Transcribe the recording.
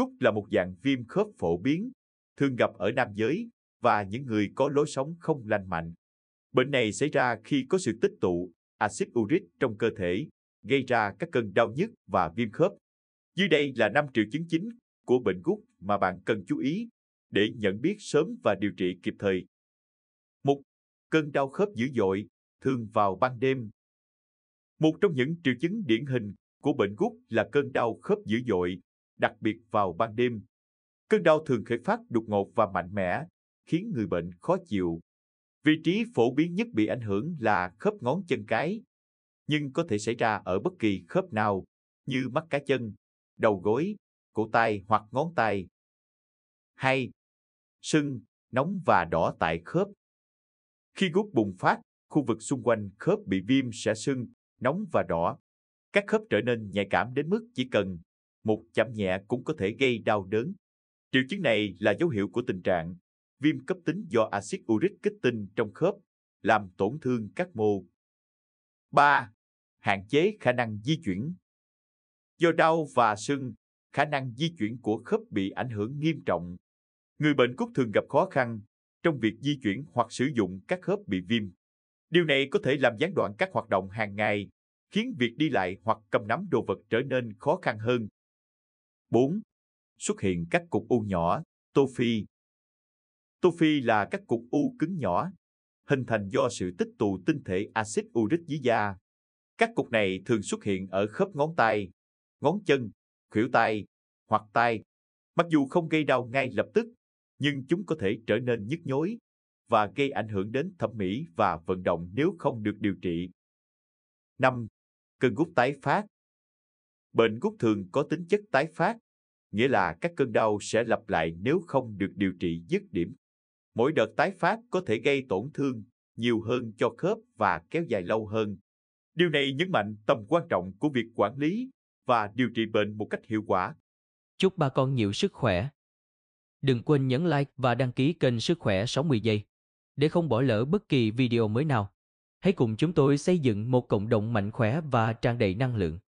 Cút là một dạng viêm khớp phổ biến, thường gặp ở nam giới và những người có lối sống không lành mạnh. Bệnh này xảy ra khi có sự tích tụ axit uric trong cơ thể, gây ra các cơn đau nhức và viêm khớp. Dưới đây là năm triệu chứng chính của bệnh gút mà bạn cần chú ý để nhận biết sớm và điều trị kịp thời. 1. Cơn đau khớp dữ dội, thường vào ban đêm. Một trong những triệu chứng điển hình của bệnh gút là cơn đau khớp dữ dội, đặc biệt vào ban đêm. Cơn đau thường khởi phát đột ngột và mạnh mẽ, khiến người bệnh khó chịu. Vị trí phổ biến nhất bị ảnh hưởng là khớp ngón chân cái, nhưng có thể xảy ra ở bất kỳ khớp nào, như mắt cá chân, đầu gối, cổ tay hoặc ngón tay. Hai, Sưng, nóng và đỏ tại khớp. Khi gút bùng phát, khu vực xung quanh khớp bị viêm sẽ sưng, nóng và đỏ. Các khớp trở nên nhạy cảm đến mức chỉ cần một chạm nhẹ cũng có thể gây đau đớn. Triệu chứng này là dấu hiệu của tình trạng viêm cấp tính do axit uric kết tinh trong khớp làm tổn thương các mô. 3. Hạn chế khả năng di chuyển. Do đau và sưng, khả năng di chuyển của khớp bị ảnh hưởng nghiêm trọng. Người bệnh cút thường gặp khó khăn trong việc di chuyển hoặc sử dụng các khớp bị viêm. Điều này có thể làm gián đoạn các hoạt động hàng ngày, khiến việc đi lại hoặc cầm nắm đồ vật trở nên khó khăn hơn 4. Xuất hiện các cục u nhỏ, tô phi. Tô phi là các cục u cứng nhỏ, hình thành do sự tích tụ tinh thể axit uric dưới da. Các cục này thường xuất hiện ở khớp ngón tay, ngón chân, khuỷu tay hoặc tay. Mặc dù không gây đau ngay lập tức, nhưng chúng có thể trở nên nhức nhối và gây ảnh hưởng đến thẩm mỹ và vận động nếu không được điều trị. 5. Cơn gút tái phát, Bệnh gút thường có tính chất tái phát, nghĩa là các cơn đau sẽ lặp lại nếu không được điều trị dứt điểm. Mỗi đợt tái phát có thể gây tổn thương nhiều hơn cho khớp và kéo dài lâu hơn. Điều này nhấn mạnh tầm quan trọng của việc quản lý và điều trị bệnh một cách hiệu quả. Chúc bà con nhiều sức khỏe. Đừng quên nhấn like và đăng ký kênh Sức khỏe 60 giây để không bỏ lỡ bất kỳ video mới nào. Hãy cùng chúng tôi xây dựng một cộng đồng mạnh khỏe và tràn đầy năng lượng.